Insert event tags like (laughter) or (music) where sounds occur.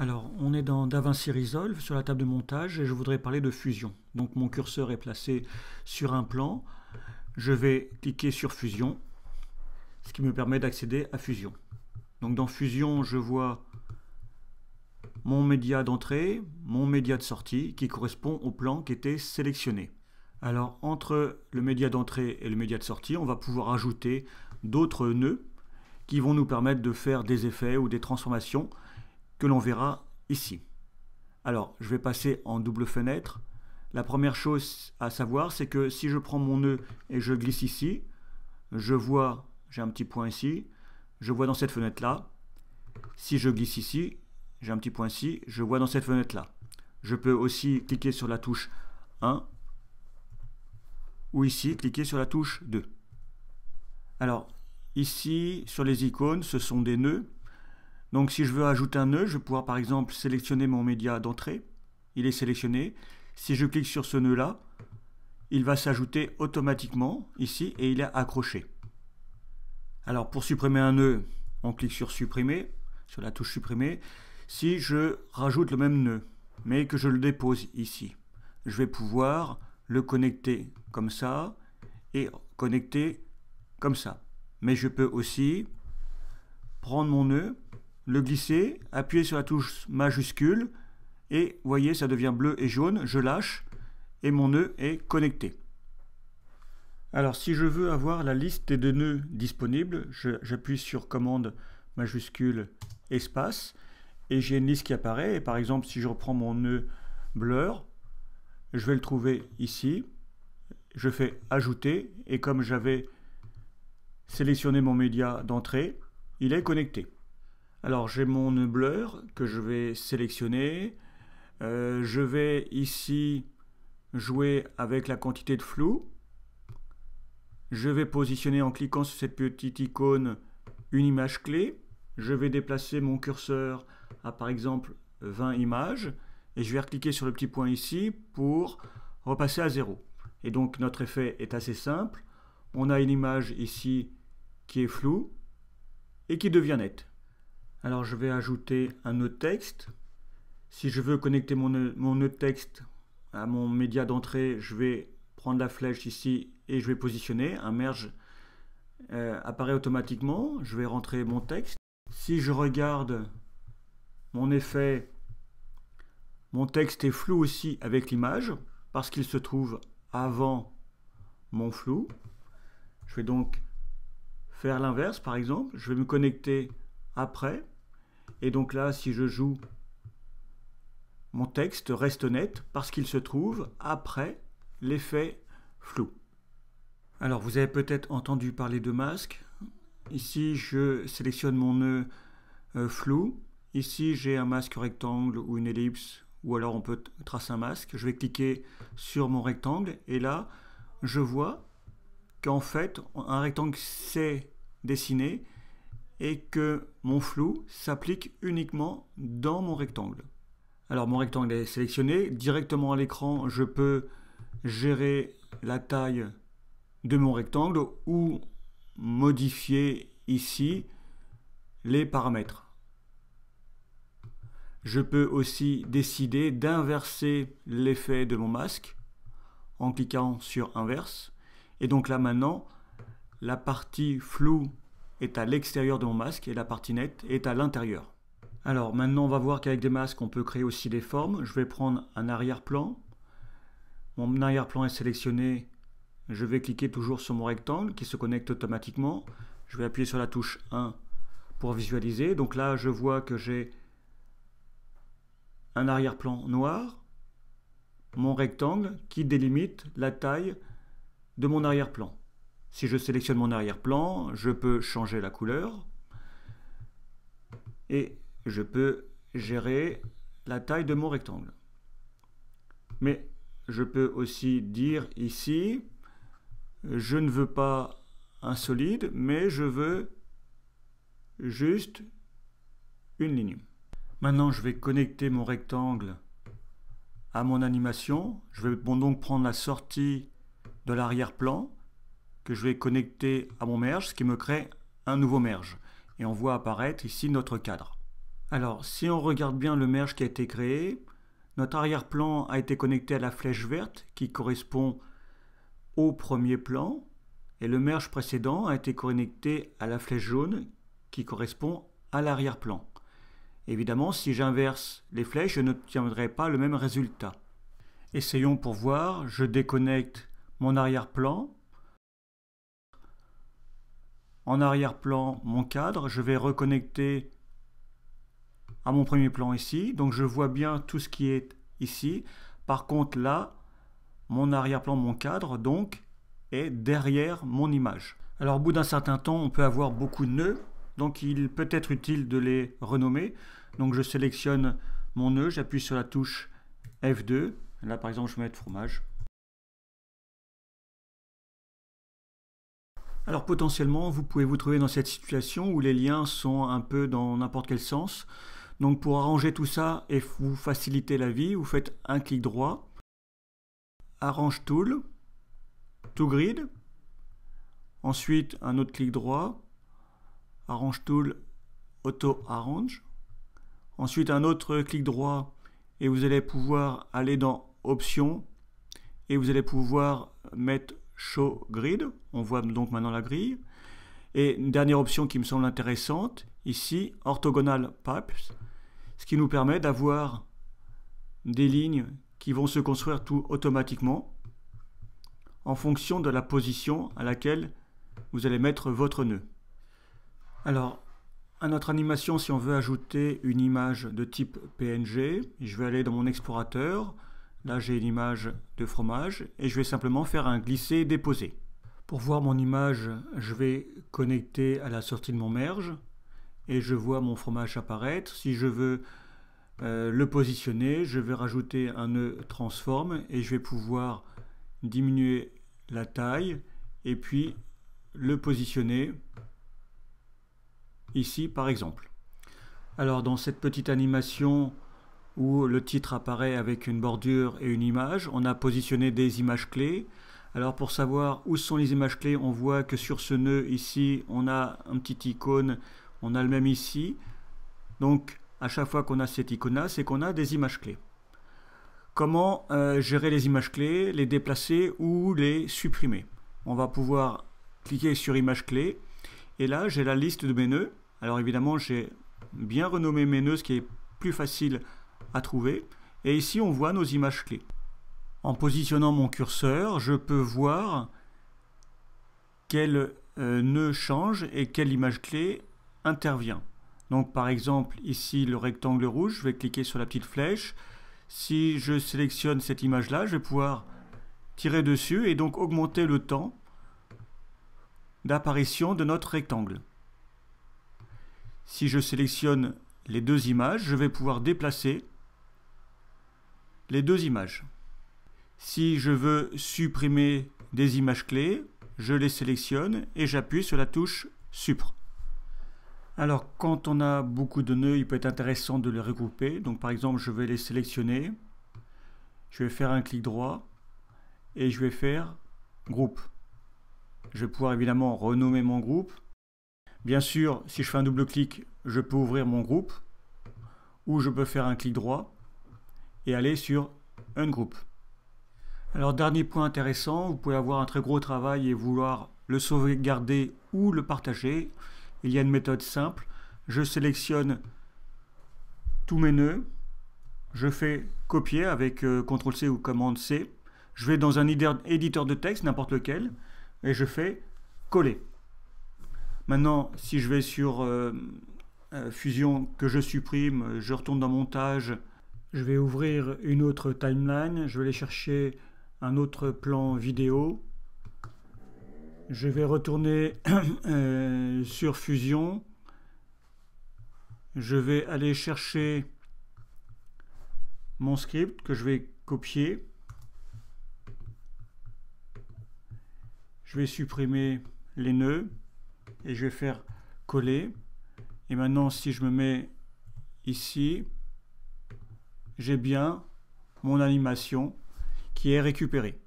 Alors, on est dans DaVinci Resolve sur la table de montage et je voudrais parler de fusion. Donc, mon curseur est placé sur un plan. Je vais cliquer sur fusion, ce qui me permet d'accéder à fusion. Donc, dans fusion, je vois mon média d'entrée, mon média de sortie qui correspond au plan qui était sélectionné. Alors, entre le média d'entrée et le média de sortie, on va pouvoir ajouter d'autres nœuds qui vont nous permettre de faire des effets ou des transformations que l'on verra ici. Alors, je vais passer en double fenêtre. La première chose à savoir, c'est que si je prends mon nœud et je glisse ici, je vois, j'ai un petit point ici, je vois dans cette fenêtre-là. Si je glisse ici, j'ai un petit point ici, je vois dans cette fenêtre-là. Je peux aussi cliquer sur la touche 1 ou ici, cliquer sur la touche 2. Alors, ici, sur les icônes, ce sont des nœuds donc si je veux ajouter un nœud, e, je vais pouvoir par exemple sélectionner mon média d'entrée. Il est sélectionné. Si je clique sur ce nœud-là, il va s'ajouter automatiquement ici et il est accroché. Alors pour supprimer un nœud, e, on clique sur supprimer, sur la touche supprimer. Si je rajoute le même nœud, e, mais que je le dépose ici, je vais pouvoir le connecter comme ça et connecter comme ça. Mais je peux aussi prendre mon nœud le glisser, appuyer sur la touche majuscule, et vous voyez, ça devient bleu et jaune, je lâche, et mon nœud est connecté. Alors si je veux avoir la liste des deux nœuds disponibles, j'appuie sur commande majuscule espace, et j'ai une liste qui apparaît, et par exemple si je reprends mon nœud blur, je vais le trouver ici, je fais ajouter, et comme j'avais sélectionné mon média d'entrée, il est connecté. Alors j'ai mon blur que je vais sélectionner. Euh, je vais ici jouer avec la quantité de flou. Je vais positionner en cliquant sur cette petite icône une image clé. Je vais déplacer mon curseur à par exemple 20 images et je vais cliquer sur le petit point ici pour repasser à 0. Et donc notre effet est assez simple. On a une image ici qui est floue et qui devient nette. Alors je vais ajouter un autre texte. Si je veux connecter mon, nœud autre texte à mon média d'entrée, je vais prendre la flèche ici et je vais positionner. Un merge euh, apparaît automatiquement. Je vais rentrer mon texte. Si je regarde mon effet, mon texte est flou aussi avec l'image parce qu'il se trouve avant mon flou. Je vais donc faire l'inverse par exemple. Je vais me connecter après. Et donc là, si je joue, mon texte reste net parce qu'il se trouve après l'effet flou. Alors vous avez peut-être entendu parler de masque. Ici, je sélectionne mon nœud euh, flou. Ici, j'ai un masque rectangle ou une ellipse, ou alors on peut tracer un masque. Je vais cliquer sur mon rectangle et là, je vois qu'en fait, un rectangle s'est dessiné et que mon flou s'applique uniquement dans mon rectangle. Alors mon rectangle est sélectionné, directement à l'écran je peux gérer la taille de mon rectangle ou modifier ici les paramètres. Je peux aussi décider d'inverser l'effet de mon masque en cliquant sur inverse. Et donc là maintenant, la partie floue est à l'extérieur de mon masque et la partie nette est à l'intérieur. Alors maintenant on va voir qu'avec des masques on peut créer aussi des formes. Je vais prendre un arrière-plan. Mon arrière-plan est sélectionné. Je vais cliquer toujours sur mon rectangle qui se connecte automatiquement. Je vais appuyer sur la touche 1 pour visualiser. Donc là je vois que j'ai un arrière-plan noir, mon rectangle qui délimite la taille de mon arrière-plan. Si je sélectionne mon arrière-plan, je peux changer la couleur et je peux gérer la taille de mon rectangle. Mais je peux aussi dire ici, je ne veux pas un solide, mais je veux juste une ligne. Maintenant, je vais connecter mon rectangle à mon animation. Je vais donc prendre la sortie de l'arrière-plan je vais connecter à mon merge, ce qui me crée un nouveau merge. Et on voit apparaître ici notre cadre. Alors, si on regarde bien le merge qui a été créé, notre arrière-plan a été connecté à la flèche verte qui correspond au premier plan. Et le merge précédent a été connecté à la flèche jaune qui correspond à l'arrière-plan. Évidemment, si j'inverse les flèches, je n'obtiendrai pas le même résultat. Essayons pour voir, je déconnecte mon arrière-plan, en arrière-plan mon cadre. Je vais reconnecter à mon premier plan ici. Donc je vois bien tout ce qui est ici. Par contre là, mon arrière-plan, mon cadre, donc, est derrière mon image. Alors au bout d'un certain temps, on peut avoir beaucoup de nœuds. Donc il peut être utile de les renommer. Donc je sélectionne mon nœud, j'appuie sur la touche F2. Là par exemple, je vais mettre fromage. Alors potentiellement, vous pouvez vous trouver dans cette situation où les liens sont un peu dans n'importe quel sens. Donc pour arranger tout ça et vous faciliter la vie, vous faites un clic droit, Arrange Tool, To Grid, ensuite un autre clic droit, Arrange Tool, Auto Arrange, ensuite un autre clic droit et vous allez pouvoir aller dans Options et vous allez pouvoir mettre Show Grid. On voit donc maintenant la grille. Et une dernière option qui me semble intéressante, ici, Orthogonal Pipes, ce qui nous permet d'avoir des lignes qui vont se construire tout automatiquement en fonction de la position à laquelle vous allez mettre votre nœud. Alors, à notre animation, si on veut ajouter une image de type PNG, je vais aller dans mon explorateur, Là, j'ai une image de fromage et je vais simplement faire un glisser-déposer. Pour voir mon image, je vais connecter à la sortie de mon merge et je vois mon fromage apparaître. Si je veux euh, le positionner, je vais rajouter un nœud transform et je vais pouvoir diminuer la taille et puis le positionner ici par exemple. Alors dans cette petite animation, où le titre apparaît avec une bordure et une image. On a positionné des images clés. Alors pour savoir où sont les images clés, on voit que sur ce nœud ici, on a un petit icône, on a le même ici. Donc à chaque fois qu'on a cette icône-là, c'est qu'on a des images clés. Comment euh, gérer les images clés, les déplacer ou les supprimer On va pouvoir cliquer sur images clés et là j'ai la liste de mes nœuds. Alors évidemment j'ai bien renommé mes nœuds, ce qui est plus facile à trouver. Et ici, on voit nos images clés. En positionnant mon curseur, je peux voir quel euh, nœud change et quelle image clé intervient. Donc par exemple, ici, le rectangle rouge, je vais cliquer sur la petite flèche. Si je sélectionne cette image-là, je vais pouvoir tirer dessus et donc augmenter le temps d'apparition de notre rectangle. Si je sélectionne les deux images, je vais pouvoir déplacer les deux images. Si je veux supprimer des images clés, je les sélectionne et j'appuie sur la touche Supre. Alors quand on a beaucoup de nœuds, il peut être intéressant de les regrouper. Donc par exemple, je vais les sélectionner, je vais faire un clic droit et je vais faire groupe. Je vais pouvoir évidemment renommer mon groupe. Bien sûr, si je fais un double clic, je peux ouvrir mon groupe ou je peux faire un clic droit et aller sur un groupe Alors dernier point intéressant, vous pouvez avoir un très gros travail et vouloir le sauvegarder ou le partager. Il y a une méthode simple, je sélectionne tous mes nœuds, je fais copier avec euh, CTRL C ou CMD C, je vais dans un éditeur de texte, n'importe lequel, et je fais coller. Maintenant, si je vais sur euh, euh, fusion que je supprime, je retourne dans montage, je vais ouvrir une autre timeline, je vais aller chercher un autre plan vidéo, je vais retourner (clears throat) euh, sur fusion, je vais aller chercher mon script que je vais copier, je vais supprimer les nœuds et je vais faire coller. Et maintenant, si je me mets ici, j'ai bien mon animation qui est récupérée.